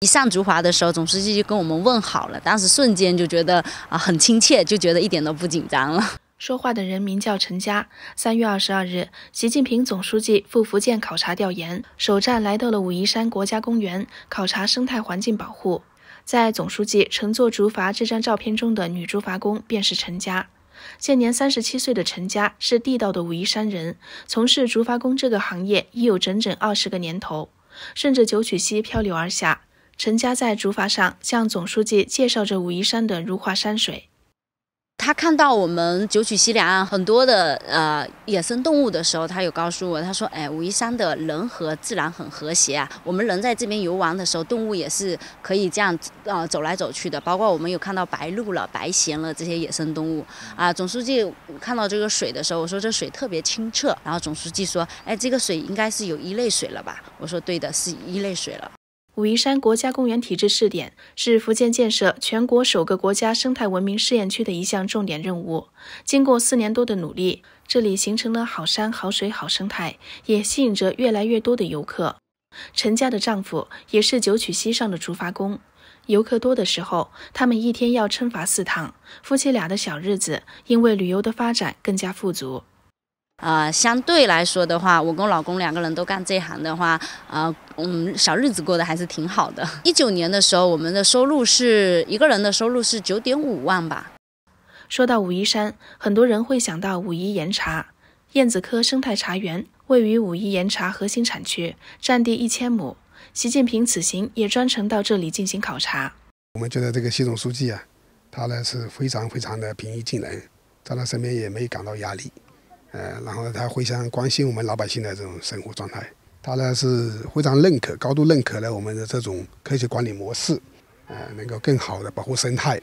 一上竹筏的时候，总书记就跟我们问好了，当时瞬间就觉得啊很亲切，就觉得一点都不紧张了。说话的人名叫陈佳。三月二十二日，习近平总书记赴福建考察调研，首站来到了武夷山国家公园，考察生态环境保护。在总书记乘坐竹筏这张照片中的女竹筏工便是陈佳。现年三十七岁的陈佳是地道的武夷山人，从事竹筏工这个行业已有整整二十个年头。顺着九曲溪漂流而下。陈家在竹筏上向总书记介绍着武夷山的如画山水。他看到我们九曲溪两岸很多的呃野生动物的时候，他有告诉我，他说：“哎，武夷山的人和自然很和谐啊。我们人在这边游玩的时候，动物也是可以这样啊走来走去的。包括我们有看到白鹭了、白鹇了这些野生动物啊。总书记看到这个水的时候，我说这水特别清澈。然后总书记说：“哎，这个水应该是有一类水了吧？”我说：“对的，是一类水了。”武夷山国家公园体制试点是福建建设全国首个国家生态文明试验区的一项重点任务。经过四年多的努力，这里形成了好山、好水、好生态，也吸引着越来越多的游客。陈家的丈夫也是九曲溪上的竹筏工。游客多的时候，他们一天要撑筏四趟。夫妻俩的小日子因为旅游的发展更加富足。呃，相对来说的话，我跟我老公两个人都干这行的话，呃，嗯，小日子过得还是挺好的。一九年的时候，我们的收入是一个人的收入是九点五万吧。说到武夷山，很多人会想到武夷岩茶，燕子科生态茶园位于武夷岩茶核心产区，占地一千亩。习近平此行也专程到这里进行考察。我们觉得这个习总书记啊，他呢是非常非常的平易近人，在他身边也没感到压力。呃，然后他非常关心我们老百姓的这种生活状态，他呢是非常认可、高度认可了我们的这种科学管理模式，呃，能够更好的保护生态，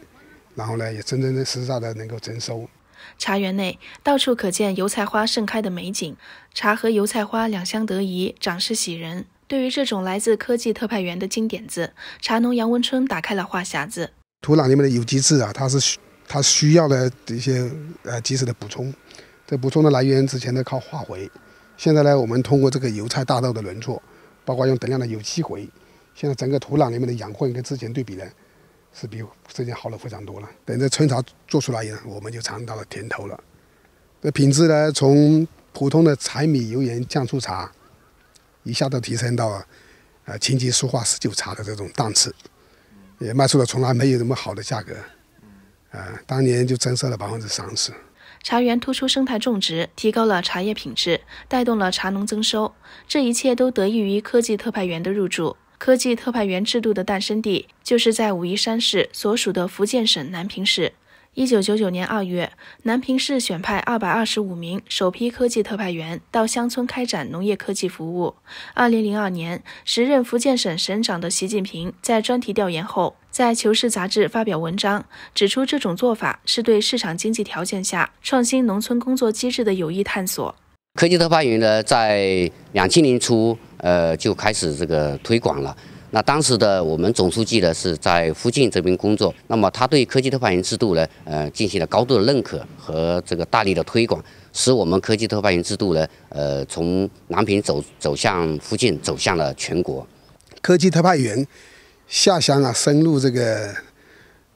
然后呢也真真实实的能够增收。茶园内到处可见油菜花盛开的美景，茶和油菜花两相得益，长势喜人。对于这种来自科技特派员的金点子，茶农杨文春打开了话匣子。土壤里面的有机质啊，它是需它需要的一些呃及时的补充。这补充的来源之前呢靠化肥，现在呢我们通过这个油菜大豆的轮作，包括用等量的有机肥，现在整个土壤里面的养分跟之前对比呢，是比之前好了非常多了。等这春茶做出来以后，我们就尝到了甜头了。这品质呢，从普通的柴米油盐酱醋茶，一下都提升到，呃琴棋书画诗酒茶的这种档次，也卖出了从来没有这么好的价格。啊，当年就增收了百分之三十。茶园突出生态种植，提高了茶叶品质，带动了茶农增收。这一切都得益于科技特派员的入驻。科技特派员制度的诞生地，就是在武夷山市所属的福建省南平市。一九九九年二月，南平市选派二百二十五名首批科技特派员到乡村开展农业科技服务。二零零二年，时任福建省省长的习近平在专题调研后，在《求是》杂志发表文章，指出这种做法是对市场经济条件下创新农村工作机制的有益探索。科技特派员呢，在两千年初，呃，就开始这个推广了。那当时的我们总书记呢是在福建这边工作，那么他对科技特派员制度呢，呃，进行了高度的认可和这个大力的推广，使我们科技特派员制度呢，呃，从南平走走向福建，走向了全国。科技特派员下乡啊，深入这个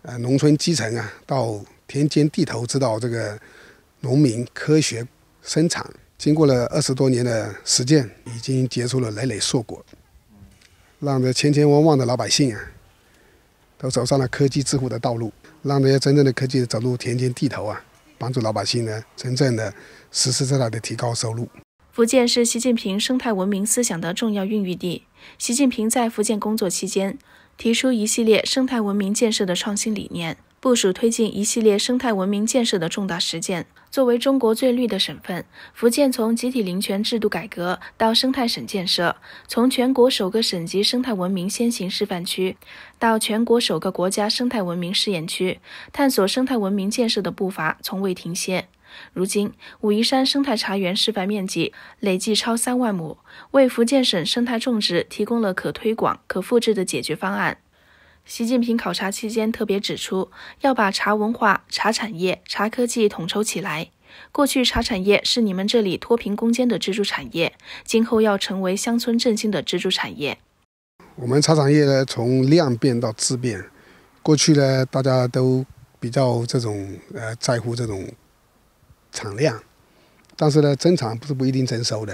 呃农村基层啊，到田间地头，指导这个农民科学生产。经过了二十多年的实践，已经结出了累累硕果。让这千千万万的老百姓啊，都走上了科技致富的道路，让这些真正的科技走入田间地头啊，帮助老百姓呢，真正的实实在在的提高收入。福建是习近平生态文明思想的重要孕育地。习近平在福建工作期间，提出一系列生态文明建设的创新理念，部署推进一系列生态文明建设的重大实践。作为中国最绿的省份，福建从集体林权制度改革到生态省建设，从全国首个省级生态文明先行示范区，到全国首个国家生态文明试验区，探索生态文明建设的步伐从未停歇。如今，武夷山生态茶园示范面积累计超三万亩，为福建省生态种植提供了可推广、可复制的解决方案。习近平考察期间特别指出，要把茶文化、茶产业、茶科技统筹起来。过去茶产业是你们这里脱贫攻坚的支柱产业，今后要成为乡村振兴的支柱产业。我们茶产业呢，从量变到质变，过去呢大家都比较这种呃在乎这种产量，但是呢增产不是不一定增收的。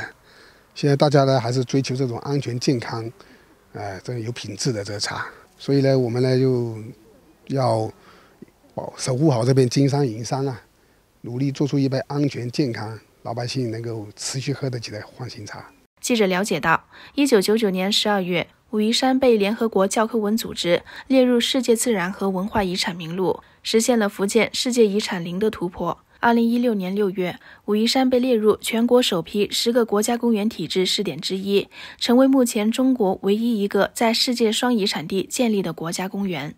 现在大家呢还是追求这种安全健康，呃，这个有品质的这个茶。所以呢，我们呢，就要保守护好这边金山银山啊，努力做出一杯安全、健康、老百姓能够持续喝得起的放心茶。记者了解到，一九九九年十二月，武夷山被联合国教科文组织列入世界自然和文化遗产名录，实现了福建世界遗产零的突破。二零一六年六月，武夷山被列入全国首批十个国家公园体制试点之一，成为目前中国唯一一个在世界双遗产地建立的国家公园。